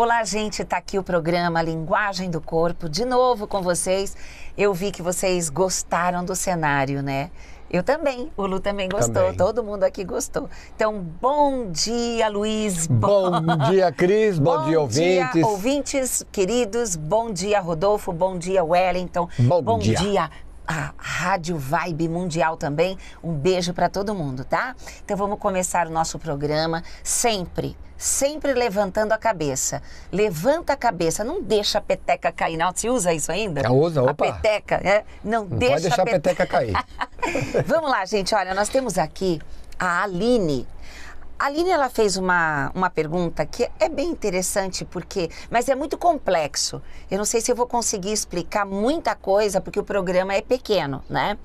Olá, gente, tá aqui o programa Linguagem do Corpo de novo com vocês. Eu vi que vocês gostaram do cenário, né? Eu também, o Lu também gostou, também. todo mundo aqui gostou. Então, bom dia, Luiz. Bom, bom dia, Cris. Bom, bom dia, ouvintes. Dia, ouvintes queridos. Bom dia, Rodolfo. Bom dia, Wellington. Bom, bom dia. dia a Rádio Vibe Mundial também. Um beijo para todo mundo, tá? Então vamos começar o nosso programa sempre, sempre levantando a cabeça. Levanta a cabeça, não deixa a peteca cair. Não, você usa isso ainda? Eu usa, opa. A peteca, né? Não, não deixa pode deixar a peteca, a peteca cair. vamos lá, gente. Olha, nós temos aqui a Aline. A Aline ela fez uma, uma pergunta que é bem interessante, porque, mas é muito complexo. Eu não sei se eu vou conseguir explicar muita coisa, porque o programa é pequeno, né?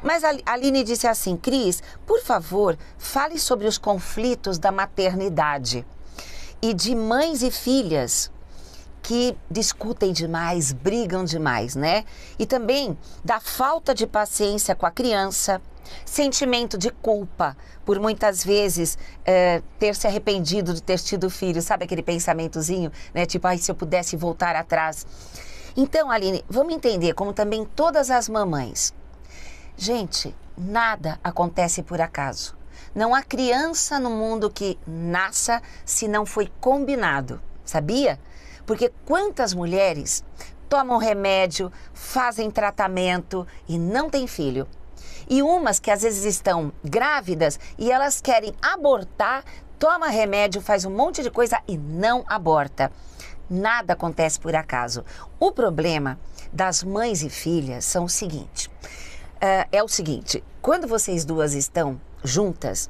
Mas a Aline disse assim: Cris, por favor, fale sobre os conflitos da maternidade e de mães e filhas que discutem demais, brigam demais, né? E também da falta de paciência com a criança, sentimento de culpa por muitas vezes é, ter se arrependido de ter tido filho, sabe aquele pensamentozinho, né? Tipo, ai, se eu pudesse voltar atrás. Então, Aline, vamos entender como também todas as mamães. Gente, nada acontece por acaso. Não há criança no mundo que nasça se não foi combinado, sabia? Porque quantas mulheres tomam remédio, fazem tratamento e não têm filho? e umas que às vezes estão grávidas e elas querem abortar, toma remédio, faz um monte de coisa e não aborta. Nada acontece por acaso. O problema das mães e filhas são o seguinte: eh, é o seguinte, quando vocês duas estão juntas,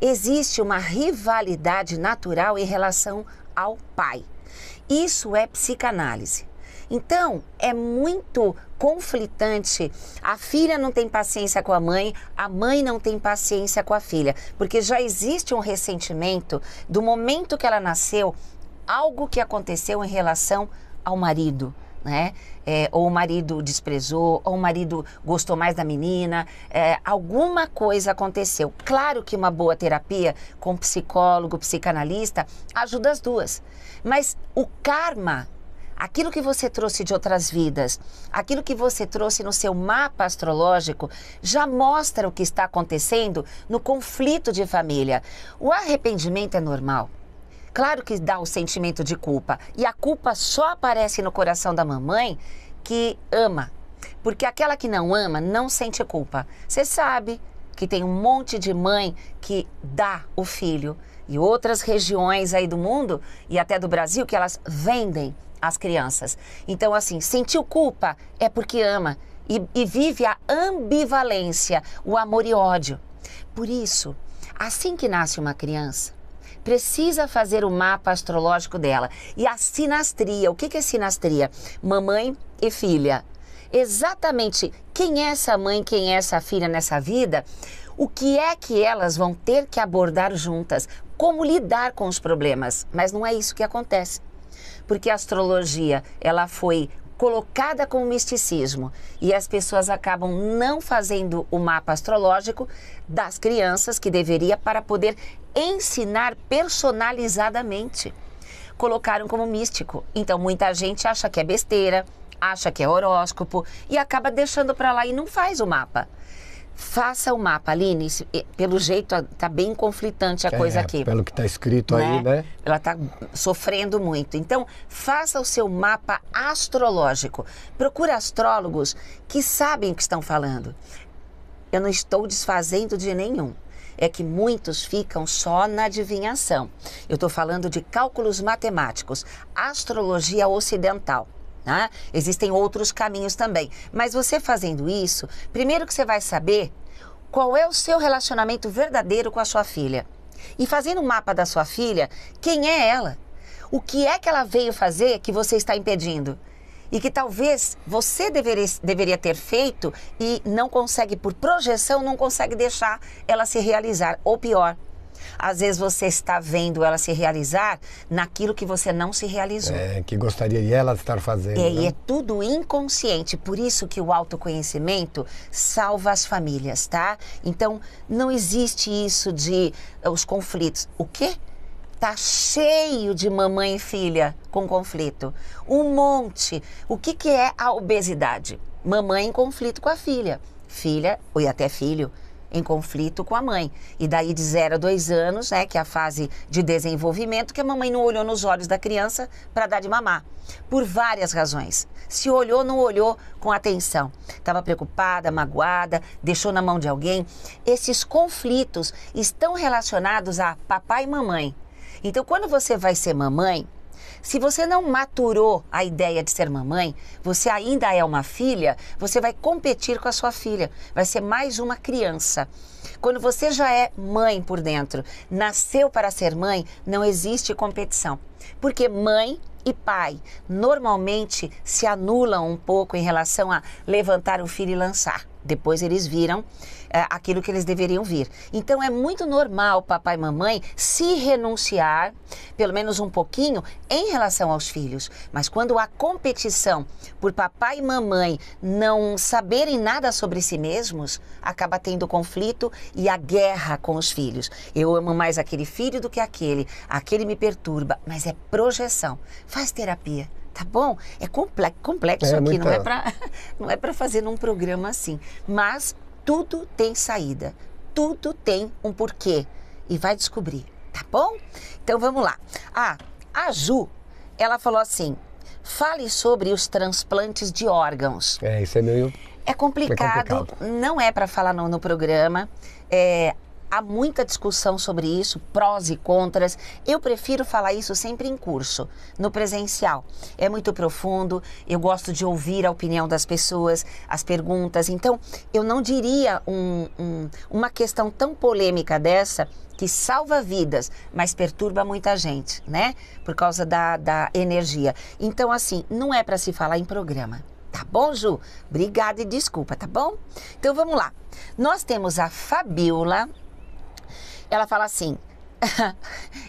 existe uma rivalidade natural em relação ao pai. Isso é psicanálise. Então, é muito conflitante. A filha não tem paciência com a mãe, a mãe não tem paciência com a filha, porque já existe um ressentimento do momento que ela nasceu, algo que aconteceu em relação ao marido. Né? É, ou o marido desprezou, ou o marido gostou mais da menina, é, alguma coisa aconteceu. Claro que uma boa terapia com psicólogo, psicanalista, ajuda as duas. Mas o karma aquilo que você trouxe de outras vidas, aquilo que você trouxe no seu mapa astrológico, já mostra o que está acontecendo no conflito de família. O arrependimento é normal. Claro que dá o sentimento de culpa. E a culpa só aparece no coração da mamãe que ama. Porque aquela que não ama não sente culpa. Você sabe que tem um monte de mãe que dá o filho. E outras regiões aí do mundo e até do Brasil que elas vendem as crianças. Então, assim, sentiu culpa é porque ama e, e vive a ambivalência, o amor e ódio. Por isso, assim que nasce uma criança, precisa fazer o mapa astrológico dela. E a sinastria, o que é sinastria? Mamãe e filha. Exatamente quem é essa mãe, quem é essa filha nessa vida, o que é que elas vão ter que abordar juntas, como lidar com os problemas. Mas não é isso que acontece porque a astrologia ela foi colocada como misticismo e as pessoas acabam não fazendo o mapa astrológico das crianças que deveria para poder ensinar personalizadamente. Colocaram como místico. Então muita gente acha que é besteira, acha que é horóscopo e acaba deixando para lá e não faz o mapa. Faça o mapa, Aline. É, pelo jeito, está bem conflitante a é, coisa aqui. Pelo que está escrito né? aí, né? né? Ela está sofrendo muito. Então, faça o seu mapa astrológico. Procure astrólogos que sabem o que estão falando. Eu não estou desfazendo de nenhum é que muitos ficam só na adivinhação. Eu estou falando de cálculos matemáticos, astrologia ocidental. Né? Existem outros caminhos também. Mas você fazendo isso, primeiro que você vai saber qual é o seu relacionamento verdadeiro com a sua filha. E fazendo um mapa da sua filha, quem é ela? O que é que ela veio fazer que você está impedindo? e que talvez você deveria, deveria ter feito e não consegue, por projeção, não consegue deixar ela se realizar. Ou pior, às vezes você está vendo ela se realizar naquilo que você não se realizou. É, que gostaria de ela estar fazendo. É, né? E é tudo inconsciente, por isso que o autoconhecimento salva as famílias, tá? Então, não existe isso de eh, os conflitos. O quê? Tá cheio de mamãe e filha com conflito. Um monte. O que, que é a obesidade? Mamãe em conflito com a filha. Filha, ou até filho, em conflito com a mãe. E daí de 0 a 2 anos, é que é a fase de desenvolvimento, que a mamãe não olhou nos olhos da criança para dar de mamar. Por várias razões. Se olhou, não olhou com atenção. Estava preocupada, magoada, deixou na mão de alguém. Esses conflitos estão relacionados a papai e mamãe. Então, quando você vai ser mamãe, se você não maturou a ideia de ser mamãe, você ainda é uma filha, você vai competir com a sua filha, vai ser mais uma criança. Quando você já é mãe por dentro, nasceu para ser mãe, não existe competição. Porque mãe e pai normalmente se anulam um pouco em relação a levantar o filho e lançar. Depois eles viram é, aquilo que eles deveriam vir. Então é muito normal papai e mamãe se renunciar, pelo menos um pouquinho, em relação aos filhos. Mas quando há competição por papai e mamãe não saberem nada sobre si mesmos, acaba tendo conflito e a guerra com os filhos. Eu amo mais aquele filho do que aquele, aquele me perturba, mas é projeção. Faz terapia tá bom? É complexo, complexo é, aqui, não é para não é para fazer num programa assim, mas tudo tem saída, tudo tem um porquê e vai descobrir tá bom? Então vamos lá. Ah, a Ju, ela falou assim: fale sobre os transplantes de órgãos. É, isso é meio. É complicado, é complicado. não é para falar no, no programa. É, há muita discussão sobre isso, prós e contras. Eu prefiro falar isso sempre em curso, no presencial. É muito profundo, eu gosto de ouvir a opinião das pessoas, as perguntas. Então, eu não diria um, um, uma questão tão polêmica dessa que salva vidas, mas perturba muita gente, né? Por causa da, da energia. Então, assim, não é para se falar em programa. Tá bom, Ju? Obrigada e desculpa, tá bom? Então vamos lá. Nós temos a Fabiola, ela fala assim.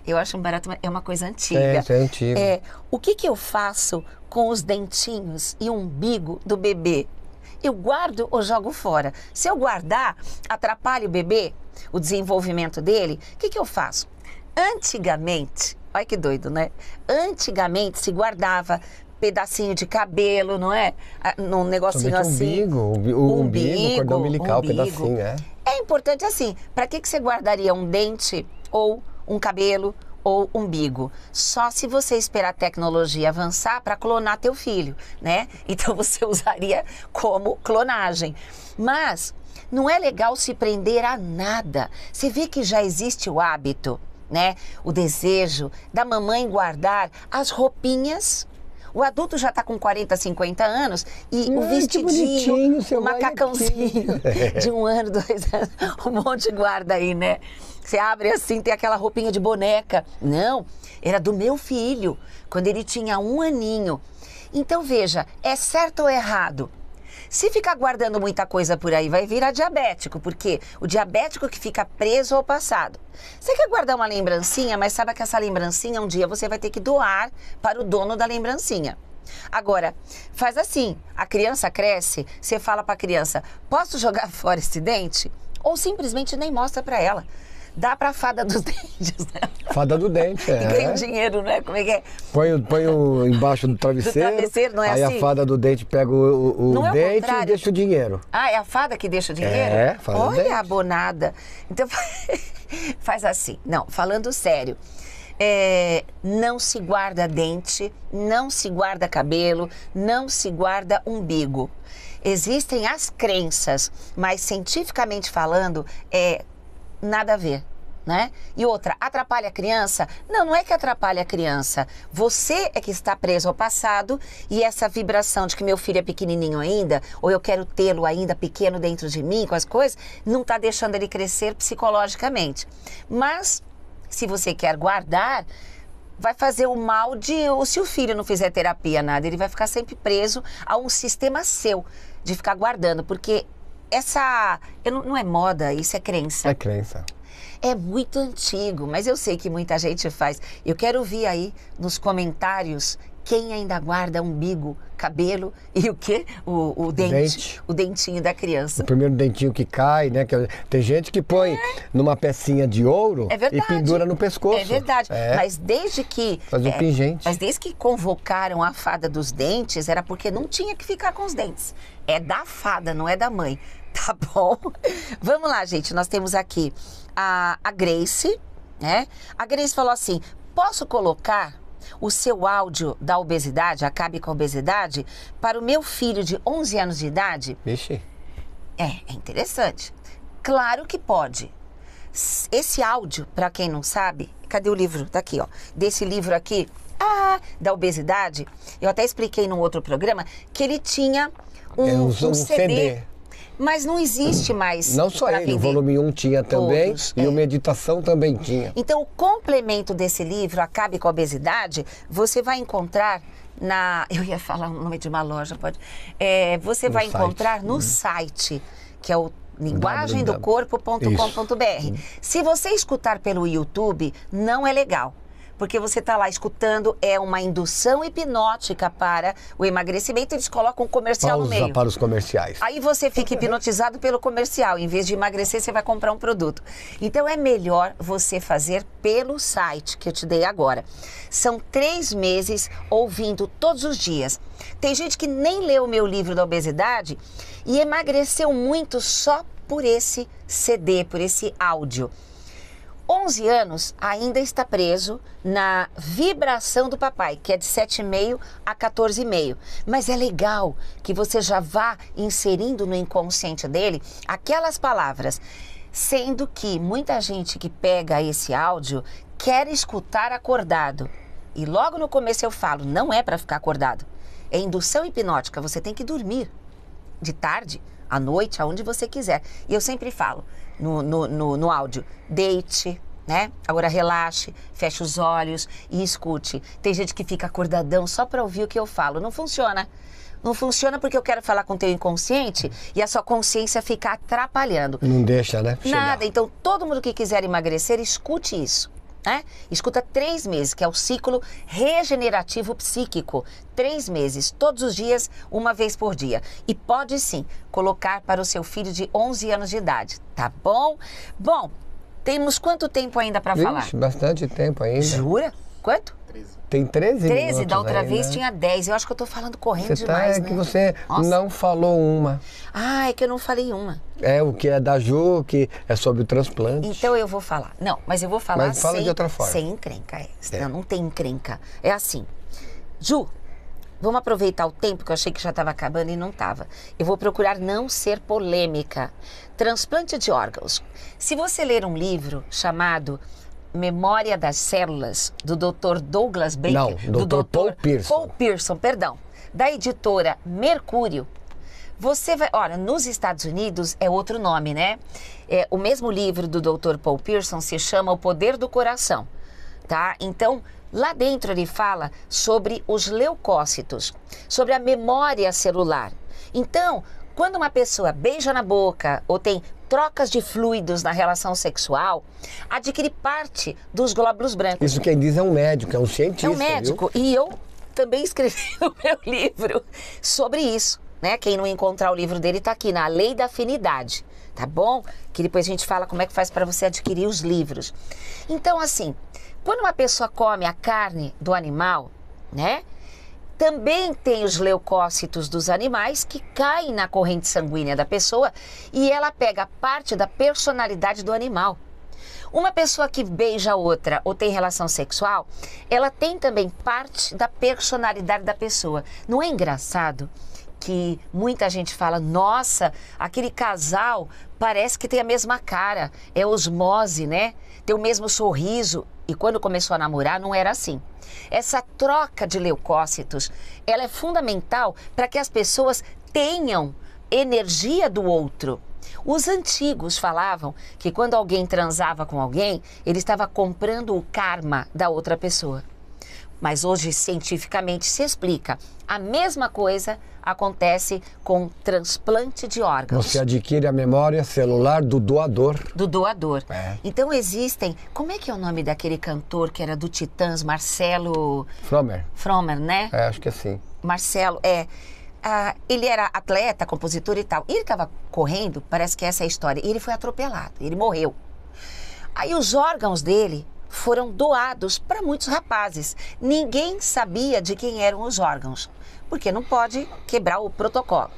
eu acho um barato, é uma coisa antiga. É, é antigo. É, o que, que eu faço com os dentinhos e o umbigo do bebê? Eu guardo ou jogo fora? Se eu guardar, atrapalha o bebê, o desenvolvimento dele? O que, que eu faço? Antigamente, olha que doido, né? Antigamente se guardava pedacinho de cabelo, não é? Ah, num negocinho Somente assim. Umbigo, o umbigo, o umbigo, cordão umbilical, umbigo. pedacinho, é. É importante assim, para que, que você guardaria um dente ou um cabelo ou umbigo. Só se você esperar a tecnologia avançar para clonar teu filho, né? Então você usaria como clonagem. Mas não é legal se prender a nada. Você vê que já existe o hábito, né? O desejo da mamãe guardar as roupinhas o adulto já está com 40, 50 anos e Ai, o vestidinho, o macacãozinho é. de um ano, dois anos, um monte guarda aí, né? Você abre assim, tem aquela roupinha de boneca. Não, era do meu filho, quando ele tinha um aninho. Então veja, é certo ou errado? Se ficar guardando muita coisa por aí, vai virar diabético, porque o diabético que fica preso ao passado. Você quer guardar uma lembrancinha, mas sabe que essa lembrancinha um dia você vai ter que doar para o dono da lembrancinha. Agora, faz assim: a criança cresce, você fala para a criança: posso jogar fora esse dente? Ou simplesmente nem mostra para ela dá pra fada dos dentes, né? Fada do dente, é. E ganha dinheiro, né? Como é que é? Põe, põe o embaixo do travesseiro. Do travesseiro, não é aí assim? Aí a fada do dente pega o, o, o é dente o e deixa o dinheiro. Ah, é a fada que deixa o dinheiro? É, fada Olha do dente. a bonada. Então faz assim. Não, falando sério. É, não se guarda dente, não se guarda cabelo, não se guarda umbigo. Existem as crenças, mas cientificamente falando, é nada a ver. Né? E outra, atrapalha a criança? Não, não é que atrapalha a criança. Você é que está preso ao passado e essa vibração de que meu filho é pequenininho ainda, ou eu quero tê-lo ainda pequeno dentro de mim, com as coisas, não está deixando ele crescer psicologicamente. Mas, se você quer guardar, vai fazer o mal de. Ou se o filho não fizer terapia, nada, ele vai ficar sempre preso a um sistema seu de ficar guardando, porque essa. Eu, não é moda, isso é crença. É crença. É muito antigo, mas eu sei que muita gente faz. Eu quero ouvir aí nos comentários quem ainda guarda umbigo, cabelo e o quê? O, o dente, dente, O dentinho da criança. O primeiro dentinho que cai, né? Que tem gente que põe é. numa pecinha de ouro é e pendura no pescoço. É verdade. É. Mas desde que. Fazer um é, pingente. Mas desde que convocaram a fada dos dentes, era porque não tinha que ficar com os dentes. É da fada, não é da mãe. Tá bom? Vamos lá, gente. Nós temos aqui a, a Grace, né? A Grace falou assim: posso colocar o seu áudio da obesidade, acabe com a obesidade, para o meu filho de 11 anos de idade? Vixe. É, é interessante. Claro que pode. Esse áudio, para quem não sabe, cadê o livro? Tá aqui, ó. Desse livro aqui, ah, da obesidade, eu até expliquei num outro programa que ele tinha um, é, um, um, um CD, CD mas não existe mais. Não só ele, vender. o volume 1 tinha também Todos, e é. o Meditação também tinha. Então, o complemento desse livro, Acabe com a Obesidade, você vai encontrar na. Eu ia falar o nome de uma loja, pode. É, você no vai site. encontrar no uhum. site, que é o linguagemdocorpo.com.br. Se você escutar pelo YouTube, não é legal. Porque você está lá escutando, é uma indução hipnótica para o emagrecimento, eles colocam um comercial Pausa no meio. para os comerciais. Aí você fica hipnotizado pelo comercial. Em vez de emagrecer, você vai comprar um produto. Então é melhor você fazer pelo site que eu te dei agora. São três meses ouvindo todos os dias. Tem gente que nem leu o meu livro da obesidade e emagreceu muito só por esse CD, por esse áudio. 11 anos, ainda está preso na vibração do papai, que é de 7,5 a 14,5. Mas é legal que você já vá inserindo no inconsciente dele aquelas palavras. Sendo que muita gente que pega esse áudio quer escutar acordado. E logo no começo eu falo, não é para ficar acordado. É indução hipnótica, você tem que dormir. De tarde, à noite, aonde você quiser. E eu sempre falo, no, no, no, no áudio. Deite, né? Agora relaxe, feche os olhos e escute. Tem gente que fica acordadão só para ouvir o que eu falo. Não funciona. Não funciona porque eu quero falar com o teu inconsciente e a sua consciência fica atrapalhando. Não deixa, né? Chegar. Nada. Então, todo mundo que quiser emagrecer, escute isso né? Escuta três meses, que é o ciclo regenerativo psíquico. Três meses, todos os dias, uma vez por dia. E pode sim colocar para o seu filho de 11 anos de idade, tá bom? Bom, temos quanto tempo ainda para falar? Bastante tempo ainda. Jura? Quanto? 13. Tem 13? 13, da outra aí, vez né? tinha 10. Eu acho que eu tô falando correndo você demais. Tá, é né? que você Nossa. não falou uma. Ah, é que eu não falei uma. É, o que é da Ju, que é sobre o transplante. Então eu vou falar. Não, mas eu vou falar mas fala sem, de outra forma. sem encrenca. É. é. Não, não tem encrenca. É assim. Ju, Vamos aproveitar o tempo que eu achei que já estava acabando e não estava. Eu vou procurar não ser polêmica. Transplante de órgãos. Se você ler um livro chamado Memória das Células, do Dr. Douglas Baker. Não, do Dr. Dr. Paul Pearson. Paul Pearson, perdão. Da editora Mercúrio. Você vai. Ora, nos Estados Unidos é outro nome, né? É, o mesmo livro do Dr. Paul Pearson se chama O Poder do Coração, tá? Então, lá dentro ele fala sobre os leucócitos, sobre a memória celular. Então, quando uma pessoa beija na boca ou tem trocas de fluidos na relação sexual, adquire parte dos glóbulos brancos. Isso quem diz é um médico, é um cientista. É um médico. Viu? E eu também escrevi o meu livro sobre isso. Né? Quem não encontrar o livro dele está aqui na Lei da Afinidade, tá bom? Que depois a gente fala como é que faz para você adquirir os livros. Então, assim, quando uma pessoa come a carne do animal, né? Também tem os leucócitos dos animais que caem na corrente sanguínea da pessoa e ela pega parte da personalidade do animal. Uma pessoa que beija outra ou tem relação sexual, ela tem também parte da personalidade da pessoa. Não é engraçado que muita gente fala: nossa, aquele casal parece que tem a mesma cara, é osmose, né? ter o mesmo sorriso. E quando começou a namorar, não era assim. Essa troca de leucócitos, ela é fundamental para que as pessoas tenham energia do outro. Os antigos falavam que quando alguém transava com alguém, ele estava comprando o karma da outra pessoa. Mas hoje, cientificamente, se explica. A mesma coisa acontece com transplante de órgãos. Você adquire a memória celular do doador. Do doador. É. Então existem. Como é que é o nome daquele cantor que era do Titãs, Marcelo. Fromer. Fromer, né? É, acho que é assim. Marcelo, é. Ah, ele era atleta, compositor e tal. E ele estava correndo, parece que essa é a história. E ele foi atropelado, ele morreu. Aí os órgãos dele foram doados para muitos rapazes. Ninguém sabia de quem eram os órgãos, porque não pode quebrar o protocolo.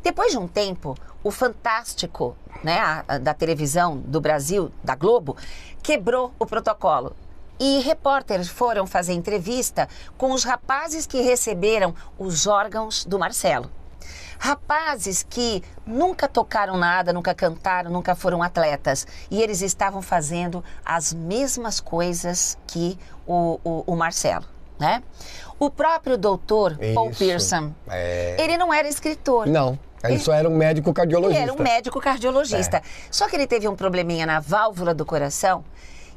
Depois de um tempo, o Fantástico, né, a, a, da televisão do Brasil, da Globo, quebrou o protocolo. E repórteres foram fazer entrevista com os rapazes que receberam os órgãos do Marcelo. Rapazes que nunca tocaram nada, nunca cantaram, nunca foram atletas. E eles estavam fazendo as mesmas coisas que o, o, o Marcelo. Né? O próprio doutor Isso. Paul Pearson, é... ele não era escritor. Não. Ele, só era um médico cardiologista. Ele era um médico cardiologista. É. Só que ele teve um probleminha na válvula do coração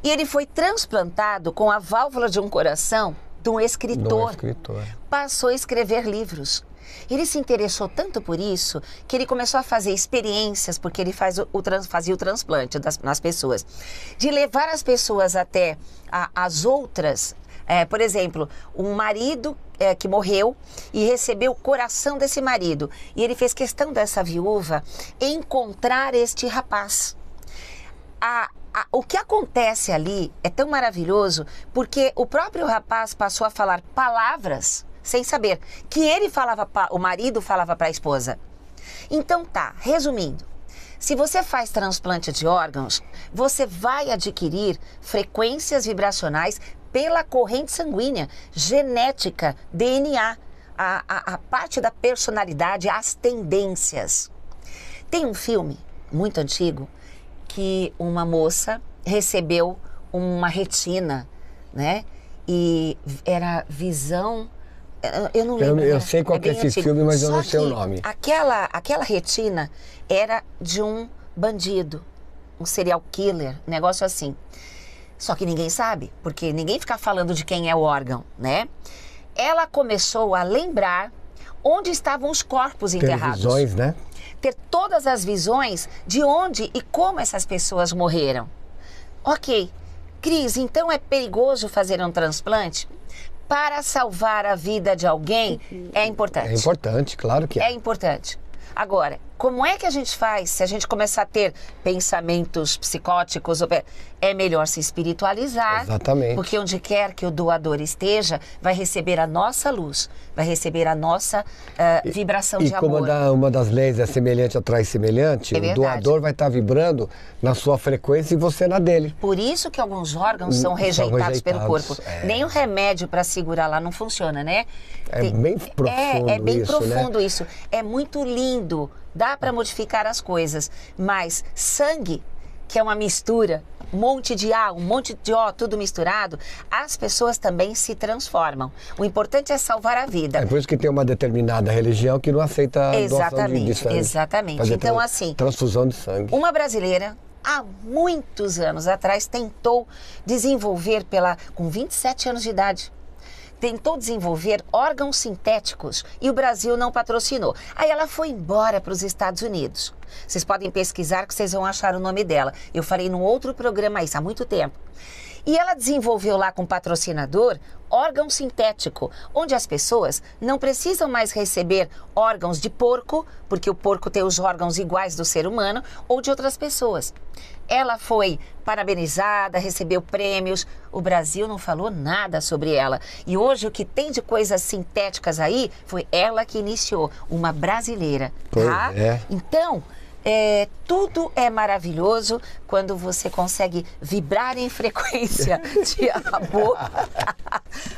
e ele foi transplantado com a válvula de um coração de um escritor. De um escritor. Passou a escrever livros. Ele se interessou tanto por isso que ele começou a fazer experiências, porque ele faz o, o trans, fazia o transplante das, nas pessoas, de levar as pessoas até a, as outras. É, por exemplo, um marido é, que morreu e recebeu o coração desse marido. E ele fez questão dessa viúva encontrar este rapaz. A, o que acontece ali é tão maravilhoso porque o próprio rapaz passou a falar palavras sem saber que ele falava, pra, o marido falava para a esposa. Então tá, resumindo, se você faz transplante de órgãos, você vai adquirir frequências vibracionais pela corrente sanguínea, genética, DNA, a, a, a parte da personalidade, as tendências. Tem um filme muito antigo que uma moça recebeu uma retina, né? E era visão eu não lembro. Eu, eu né? sei qual é, é esse filme, mas Só eu não sei o nome. Aquela, aquela retina era de um bandido, um serial killer, negócio assim. Só que ninguém sabe, porque ninguém fica falando de quem é o órgão, né? Ela começou a lembrar onde estavam os corpos Ter enterrados. Visões, né? Ter todas as visões de onde e como essas pessoas morreram. Ok, Cris, então é perigoso fazer um transplante? para salvar a vida de alguém é importante. É importante, claro que é. É importante. Agora, como é que a gente faz se a gente começar a ter pensamentos psicóticos? É melhor se espiritualizar. Exatamente. Porque onde quer que o doador esteja, vai receber a nossa luz, vai receber a nossa uh, vibração e, de amor. E como da, uma das leis é semelhante atrai semelhante, é o doador vai estar tá vibrando na sua frequência e você na dele. Por isso que alguns órgãos hum, são rejeitados, são rejeitados pelo corpo. É. Nem o remédio para segurar lá não funciona, né? É bem profundo isso, É, é bem isso, né? profundo né? isso. É muito lindo Dá para modificar as coisas, mas sangue, que é uma mistura, um monte de A, um monte de O, tudo misturado, as pessoas também se transformam. O importante é salvar a vida. É por isso que tem uma determinada religião que não aceita a exatamente, de, de, sangue. Exatamente. Fazer então, assim. Transfusão de sangue. Uma brasileira há muitos anos atrás tentou desenvolver pela com 27 anos de idade tentou desenvolver órgãos sintéticos e o Brasil não patrocinou. Aí ela foi embora para os Estados Unidos. Vocês podem pesquisar que vocês vão achar o nome dela. Eu falei num outro programa isso há muito tempo. E ela desenvolveu lá com patrocinador órgão sintético, onde as pessoas não precisam mais receber órgãos de porco, porque o porco tem os órgãos iguais do ser humano, ou de outras pessoas. Ela foi parabenizada, recebeu prêmios. O Brasil não falou nada sobre ela. E hoje o que tem de coisas sintéticas aí foi ela que iniciou, uma brasileira. Pois tá? É. Então, é, tudo é maravilhoso quando você consegue vibrar em frequência de amor.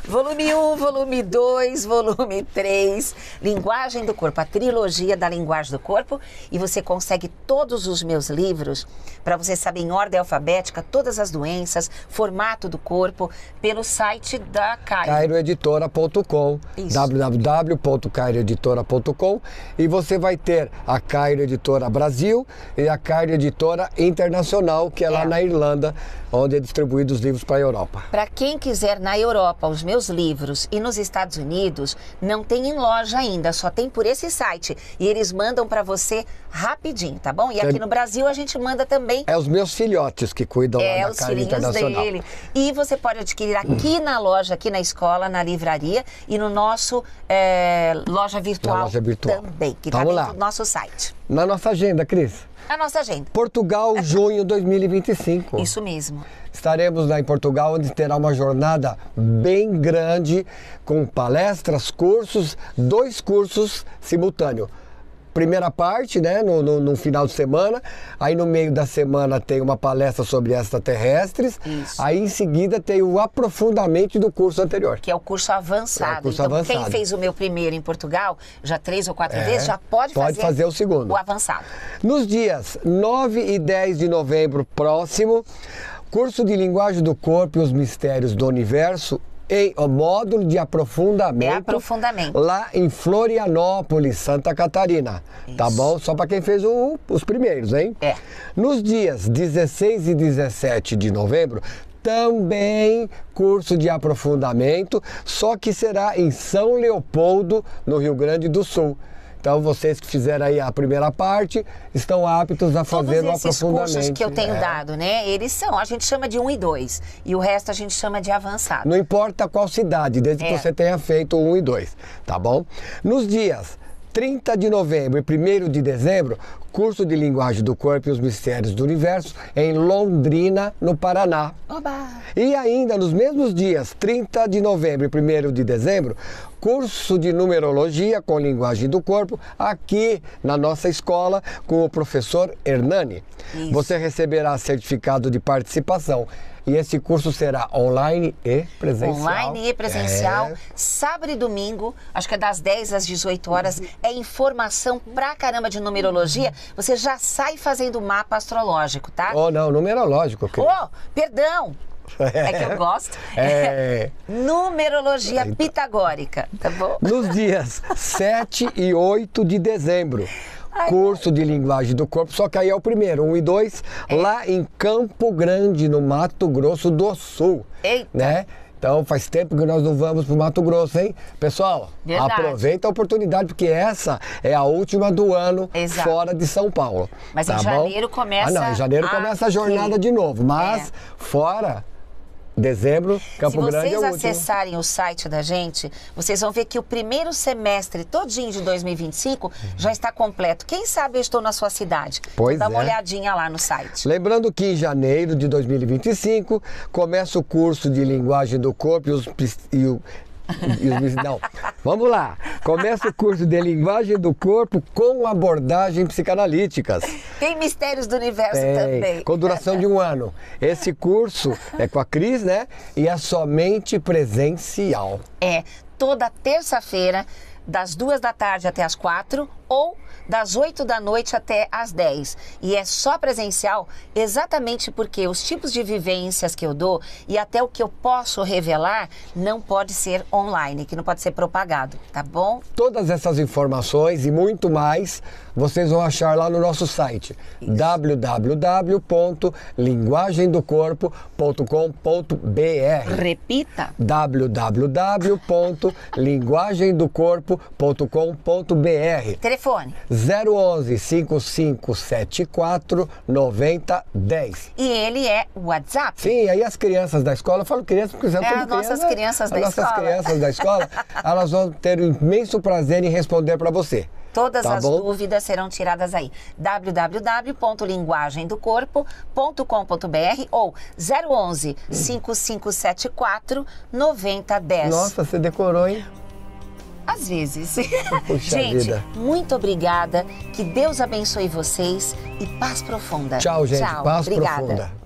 volume 1, volume 2, volume 3, Linguagem do Corpo, a trilogia da linguagem do corpo. E você consegue todos os meus livros para você saber em ordem alfabética todas as doenças, formato do corpo, pelo site da Cairo. CairoEditora.com, www.cairoeditora.com. E você vai ter a Cairo Editora Brasil e a Cairo Editora Internacional. Nacional, que é, é. lá na Irlanda, onde é distribuído os livros para a Europa. Para quem quiser na Europa os meus livros e nos Estados Unidos, não tem em loja ainda, só tem por esse site. E eles mandam para você rapidinho, tá bom? E é. aqui no Brasil a gente manda também. É os meus filhotes que cuidam é, lá na Carne Internacional. Dele. E você pode adquirir aqui na loja, aqui na escola, na livraria e no nosso é, loja virtual, na loja virtual também, que está no nosso site. Na nossa agenda, Cris a nossa agenda. Portugal, é. junho 2025. Isso mesmo. Estaremos lá em Portugal, onde terá uma jornada bem grande, com palestras, cursos, dois cursos simultâneos primeira parte, né, no, no, no, final de semana. Aí no meio da semana tem uma palestra sobre extraterrestres. Isso. Aí em seguida tem o aprofundamento do curso anterior. Que é o curso avançado. É o curso então avançado. quem fez o meu primeiro em Portugal, já três ou quatro é, vezes, já pode, pode fazer, fazer o segundo. O avançado. Nos dias 9 e 10 de novembro próximo, curso de linguagem do corpo e os mistérios do universo, em o módulo de aprofundamento, de aprofundamento, lá em Florianópolis, Santa Catarina. Tá Isso. Tá bom? Só para quem fez o, os primeiros, hein? É. Nos dias 16 e 17 de novembro, também curso de aprofundamento, só que será em São Leopoldo, no Rio Grande do Sul. Então vocês que fizeram aí a primeira parte estão aptos a fazer Todos esses cursos que eu tenho é. dado, né? Eles são, a gente chama de um e dois e o resto a gente chama de avançado. Não importa qual cidade, desde é. que você tenha feito um e dois, tá bom? Nos dias 30 de novembro e 1 de dezembro, curso de Linguagem do Corpo e os Mistérios do Universo em Londrina, no Paraná. Oba! E ainda nos mesmos dias, 30 de novembro e 1 de dezembro, curso de Numerologia com Linguagem do Corpo aqui na nossa escola com o professor Hernani. Isso. Você receberá certificado de participação. E esse curso será online e presencial. Online e presencial, é. sábado e domingo, acho que é das 10 às 18 horas. Uhum. É informação pra caramba de numerologia. Você já sai fazendo mapa astrológico, tá? Oh, não, numerológico. Okay. Oh, perdão, é que eu gosto. É... Numerologia então. pitagórica, tá bom? Nos dias 7 e 8 de dezembro curso de linguagem do corpo, só que aí é o primeiro, um e dois, é. lá em Campo Grande, no Mato Grosso do Sul. Eita. Né? Então faz tempo que nós não vamos para o Mato Grosso, hein? Pessoal, Verdade. aproveita a oportunidade, porque essa é a última do ano Exato. fora de São Paulo. Mas tá em janeiro bom? começa. Ah, não, em janeiro começa a jornada de novo. Mas é. fora Dezembro, Campo Grande é o Se vocês acessarem o site da gente, vocês vão ver que o primeiro semestre todinho de 2025 já está completo. Quem sabe eu estou na sua cidade. Então pois então, dá é. uma olhadinha lá no site. Lembrando que em janeiro de 2025 começa o curso de linguagem do corpo e, os, e o e os não. Vamos lá. Começa o curso de linguagem do corpo com abordagem psicanalíticas. Tem mistérios do universo Tem, também. Com duração de um ano. Esse curso é com a Cris, né? E é somente presencial. É, toda terça-feira, das duas da tarde até as quatro, ou das 8 da noite até as 10. E é só presencial exatamente porque os tipos de vivências que eu dou e até o que eu posso revelar não pode ser online, que não pode ser propagado, tá bom? Todas essas informações e muito mais vocês vão achar lá no nosso site www.linguagemdocorpo.com.br. Repita. www.linguagemdocorpo.com.br. Telefone 011 5574 9010. E ele é WhatsApp? Sim, aí as crianças da escola, eu falo crianças porque são é, as nossas né? crianças da escola. As nossas crianças da escola, elas vão ter o imenso prazer em responder para você. Todas tá as bom? dúvidas serão tiradas aí. www.linguagemdocorpo.com.br ou 011 5574 9010. Nossa, você decorou, hein? Às vezes. Puxa gente, vida. muito obrigada. Que Deus abençoe vocês e paz profunda. Tchau, gente. Tchau. Paz obrigada. profunda.